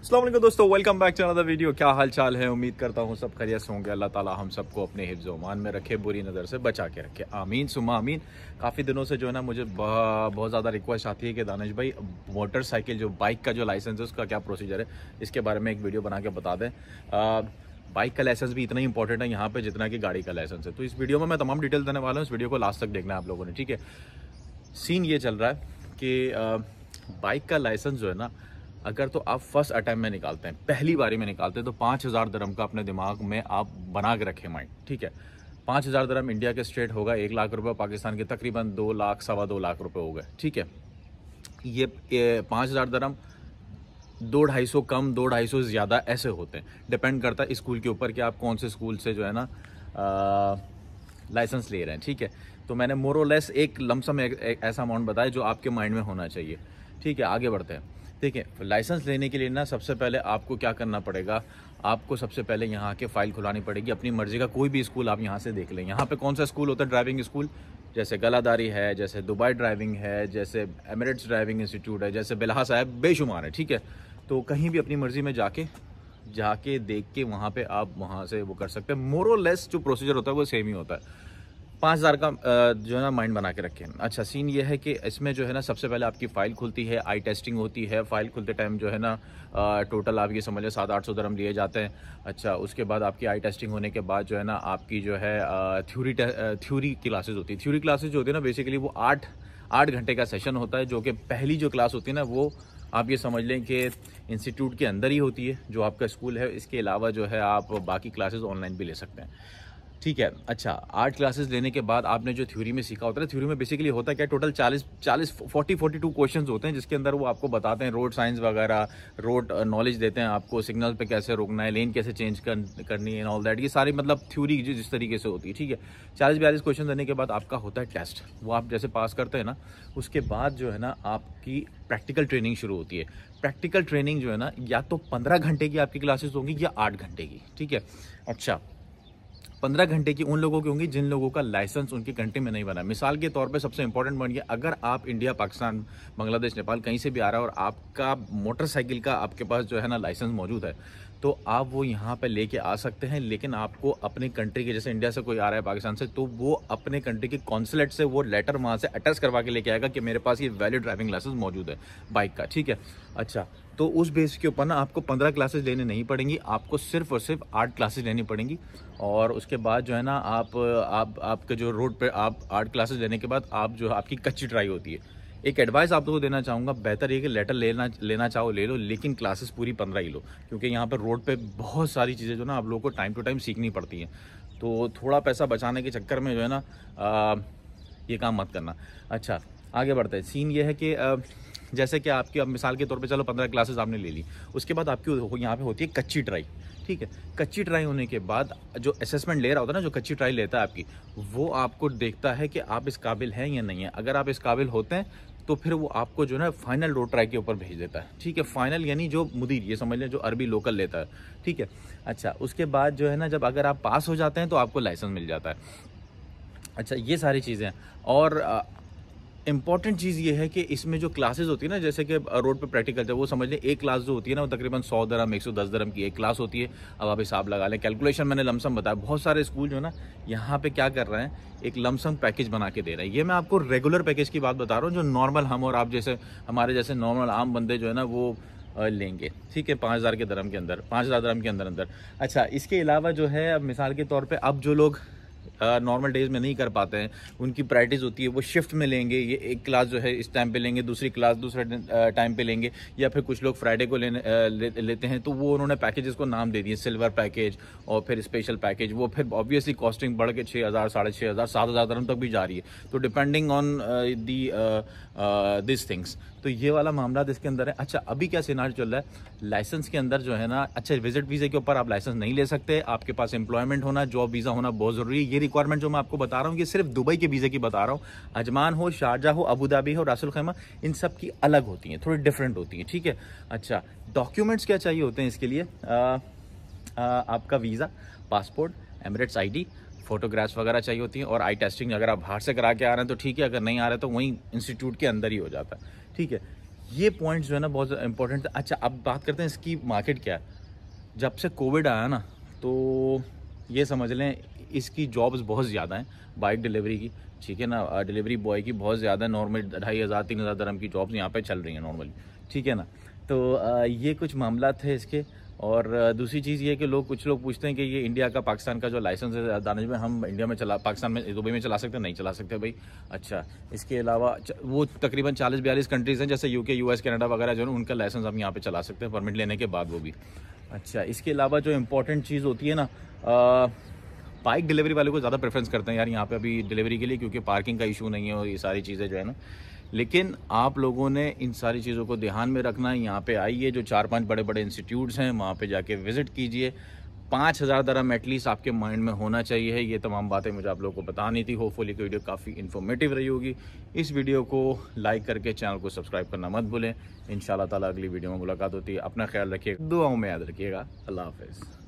अल्लाह दोस्तों welcome back to another video क्या हाल चाल है उम्मीद करता हूँ सब खैरियत से होंगे अल्लाह ताला हम सबको अपने हिफ्ज़ अमान में रखे बुरी नज़र से बचा के रखे आमीन सुमा आमीन काफ़ी दिनों से जो है ना मुझे बहुत ज़्यादा रिक्वेस्ट आती है कि दानिश भाई मोटरसाइकिल जो बाइक का जो लाइसेंस है उसका क्या प्रोसीजर है इसके बारे में एक वीडियो बना के बता दें बाइक का लाइसेंस भी इतना इंपॉर्टेंट है यहाँ पर जितना कि गाड़ी का लाइसेंस है तो इस वीडियो में मैं तमाम डिटेल देने वाला हूँ इस वीडियो को लास्ट तक देखना है आप लोगों ने ठीक है सीन ये चल रहा है कि बाइक का लाइसेंस जो है ना अगर तो आप फर्स्ट अटैम्प में निकालते हैं पहली बारी में निकालते हैं तो पाँच हज़ार दरम का अपने दिमाग में आप बना के रखें माइंड ठीक है पाँच हज़ार दरम इंडिया के स्ट्रेट होगा एक लाख रुपये पाकिस्तान के तकरीबन दो लाख सवा दो लाख रुपये हो गए ठीक है ये, पाँच हज़ार दरम दो ढाई सौ कम दो ढाई सौ ज़्यादा ऐसे होते हैं डिपेंड करता है स्कूल के ऊपर कि आप कौन से स्कूल से जो है ना लाइसेंस ले रहे हैं ठीक है तो मैंने मोरोलेस एक लमसम ऐसा अमाउंट बताया जो आपके माइंड में होना चाहिए ठीक है आगे बढ़ते हैं देखिए लाइसेंस लेने के लिए ना सबसे पहले आपको क्या करना पड़ेगा आपको सबसे पहले यहाँ के फाइल खुलानी पड़ेगी अपनी मर्ज़ी का कोई भी स्कूल आप यहाँ से देख लें यहाँ पे कौन सा स्कूल होता है ड्राइविंग स्कूल जैसे गलादारी है जैसे दुबई ड्राइविंग है जैसे एमरेट्स ड्राइविंग इंस्टीट्यूट है जैसे बिलहा साहब बेशुमार है ठीक है तो कहीं भी अपनी मर्ज़ी में जाके जाके देख के वहाँ पर आप वहाँ से वो कर सकते हैं मोरोलेस जो प्रोसीजर होता है वो सेम ही होता है पाँच हज़ार का जो है ना माइंड बना के रखें अच्छा सीन ये है कि इसमें जो है ना सबसे पहले आपकी फ़ाइल खुलती है आई टेस्टिंग होती है फ़ाइल खुलते टाइम जो है ना टोटल आप ये समझ लें सात आठ सौ दरम लिए जाते हैं अच्छा उसके बाद आपकी आई टेस्टिंग होने के बाद जो है ना आपकी जो है थ्योरी थ्योरी क्लासेज होती है थ्योरी क्लासेज जो होती है ना बेसिकली वो आठ आठ घंटे का सेशन होता है जो कि पहली जो क्लास होती है ना वो आप ये समझ लें कि इंस्टीट्यूट के अंदर ही होती है जो आपका स्कूल है इसके अलावा जो है आप बाकी क्लासेज ऑनलाइन भी ले सकते हैं ठीक है अच्छा आर्ट क्लासेस लेने के बाद आपने जो थ्योरी में सीखा होता है थ्योरी में बेसिकली होता है क्या टोटल 40 40 40 42 क्वेश्चंस होते हैं जिसके अंदर वो आपको बताते हैं रोड साइंस वगैरह रोड नॉलेज देते हैं आपको सिग्नल पे कैसे रोकना है लेन कैसे चेंज कर, करनी है ऑल दैट ये सारी मतलब थ्योरी जो जिस तरीके से होती है ठीक है चालीस बयालीस क्वेश्चन देने के बाद आपका होता है टेस्ट वो आप जैसे पास करते हैं ना उसके बाद जो है ना आपकी प्रैक्टिकल ट्रेनिंग शुरू होती है प्रैक्टिकल ट्रेनिंग जो है ना या तो पंद्रह घंटे की आपकी क्लासेस होंगी या आठ घंटे की ठीक है अच्छा पंद्रह घंटे की उन लोगों की होंगी जिन लोगों का लाइसेंस उनकी कंट्री में नहीं बना मिसाल के तौर पर सबसे इंपॉर्टेंट पॉइंट ये अगर आप इंडिया पाकिस्तान बांग्लादेश नेपाल कहीं से भी आ रहा है और आपका मोटरसाइकिल का आपके पास जो है ना लाइसेंस मौजूद है तो आप वो यहाँ पर लेके आ सकते हैं लेकिन आपको अपने कंट्री के जैसे इंडिया से कोई आ रहा है पाकिस्तान से तो वो अपने कंट्री के कॉन्सुलेट से वो लेटर वहाँ से अटैच करवा के लेके आएगा कि मेरे पास ये वैलिड ड्राइविंग लाइसेंस मौजूद है बाइक का ठीक है अच्छा तो उस बेस के ऊपर ना आपको पंद्रह क्लासेज लेने नहीं पड़ेंगी आपको सिर्फ और सिर्फ आठ क्लासेज लेनी पड़ेंगी और उसके बाद जो है ना आप आप आपके जो रोड पर आप आठ क्लासेज लेने के बाद आप जो आपकी कच्ची ट्राई होती है एक एडवाइस आप लोगों को देना चाहूँगा बेहतर ये कि लेटर लेना लेना चाहो ले लो लेकिन क्लासेस पूरी पंद्रह ही लो क्योंकि यहाँ पर रोड पे बहुत सारी चीज़ें जो ना आप लोगों को टाइम टू टाइम सीखनी पड़ती हैं तो थोड़ा पैसा बचाने के चक्कर में जो है ना आ, ये काम मत करना अच्छा आगे बढ़ते हैं सीन ये है कि आ, जैसे कि आपकी अब मिसाल के तौर पे चलो पंद्रह क्लासेस आपने ले ली उसके बाद आपकी यहाँ पे होती है कच्ची ट्राई ठीक है कच्ची ट्राई होने के बाद जो असेसमेंट ले रहा होता है ना जो कच्ची ट्राई लेता है आपकी वो आपको देखता है कि आप इस काबिल हैं या नहीं है अगर आप इस काबिल होते हैं तो फिर वो आपको जो है फाइनल रोड ट्राई के ऊपर भेज देता है ठीक है फाइनल यानी जो मुदीर ये समझ लें जो अरबी लोकल लेता है ठीक है अच्छा उसके बाद जो है ना जब अगर आप पास हो जाते हैं तो आपको लाइसेंस मिल जाता है अच्छा ये सारी चीज़ें और इंपॉर्टेंट चीज़ ये है कि इसमें जो क्लासेस होती है ना जैसे कि रोड पे प्रैक्टिकल है वो समझ लें एक क्लास जो होती है ना वो तकरीबन सौ दरम एक सौ दस दरम की एक क्लास होती है अब आप हिसाब लगा लें कैलकुलेशन मैंने लमसम बताया बहुत सारे स्कूल जो है ना यहाँ पे क्या कर रहे हैं एक लमसम पैकेज बना के दे रहे हैं ये मैं आपको रेगुलर पैकेज की बात बता रहा हूँ जो नॉर्मल हम और आप जैसे हमारे जैसे नॉर्मल आम बंदे जो है ना वो लेंगे ठीक है पाँच हज़ार के दरम के अंदर पाँच हज़ार के अंदर अंदर अच्छा इसके अलावा जो है अब मिसाल के तौर पर अब जो लोग नॉर्मल डेज में नहीं कर पाते हैं उनकी प्रायरिटीज़ होती है वो शिफ्ट में लेंगे ये एक क्लास जो है इस टाइम पे लेंगे दूसरी क्लास दूसरे टाइम पे लेंगे या फिर कुछ लोग फ्राइडे को लेने ले, लेते हैं तो वो उन्होंने पैकेजेस को नाम दे दिए सिल्वर पैकेज और फिर स्पेशल पैकेज वो फिर ऑब्वियसली कॉस्टिंग बढ़ के छः हज़ार साढ़े छः हज़ार सात हज़ार तक भी जा रही है तो depending on the this things तो ये वाला मामला इसके अंदर है अच्छा अभी क्या सिनार चल रहा है लाइसेंस के अंदर जो है ना अच्छा विजिट वीज़े के ऊपर आप लाइसेंस नहीं ले सकते आपके पास एम्प्लॉयमेंट होना जॉब वीज़ा होना बहुत ज़रूरी है ये रिक्वायरमेंट जो मैं आपको बता रहा हूँ ये सिर्फ दुबई के वीज़े की बता रहा हूँ अजमान हो शारजा हो अबूदाबी हो रासुल खैमा इन सब की अलग होती हैं थोड़ी डिफरेंट होती हैं ठीक है अच्छा डॉक्यूमेंट्स क्या चाहिए होते हैं इसके लिए आ, आ, आपका वीज़ा पासपोर्ट एमरेट्स आई फोटोग्राफ्स वगैरह चाहिए होती हैं और आई टेस्टिंग अगर आप बाहर से करा के आ रहे हैं तो ठीक है अगर नहीं आ रहे तो वहीं इंस्टीट्यूट के अंदर ही हो जाता है ठीक है ये पॉइंट्स जो है ना बहुत इंपॉर्टेंट है अच्छा अब बात करते हैं इसकी मार्केट क्या है जब से कोविड आया ना तो ये समझ लें इसकी जॉब्स बहुत ज़्यादा हैं बाइक डिलीवरी की ठीक है ना डिलीवरी बॉय की बहुत ज़्यादा नॉर्मल ढाई हज़ार तीन हज़ार दरम की जॉब्स यहाँ पे चल रही हैं नॉर्मली ठीक है ना तो ये कुछ मामला थे इसके और दूसरी चीज़ ये कि लोग कुछ लोग पूछते हैं कि ये इंडिया का पाकिस्तान का जो लाइसेंस है दानिश में हम इंडिया में चला पाकिस्तान में दुबई में चला सकते हैं नहीं चला सकते भाई अच्छा इसके अलावा वो तकरीबन चालीस बयालीस कंट्रीज़ हैं जैसे यूके यूएस कनाडा वगैरह जो है उनका लाइसेंस हम यहाँ पे चला सकते हैं परमिट लेने के बाद वो भी अच्छा इसके अलावा जो इम्पोर्टेंट चीज़ होती है ना बाइक डिलीवरी वाले को ज़्यादा प्रेफरेंस करते हैं यार यहाँ पे अभी डिलीवरी के लिए क्योंकि पार्किंग का इशू नहीं है और ये सारी चीज़ें जो है ना लेकिन आप लोगों ने इन सारी चीज़ों को ध्यान में रखना है यहाँ पर आइए जो चार पाँच बड़े बड़े इंस्टीट्यूट्स हैं वहाँ पर जाके विज़िट कीजिए पाँच हज़ार दरम एटलीस्ट आपके माइंड में होना चाहिए ये तमाम बातें मुझे आप लोगों को बतानी थी होपफुली की वीडियो काफ़ी इन्फॉर्मेटिव रही होगी इस वीडियो को लाइक करके चैनल को सब्सक्राइब करना मत भूलें इन ताला अगली वीडियो में मुलाकात होती है अपना ख्याल रखिएगा दुआओं में याद रखिएगा अल्लाह हाफिज़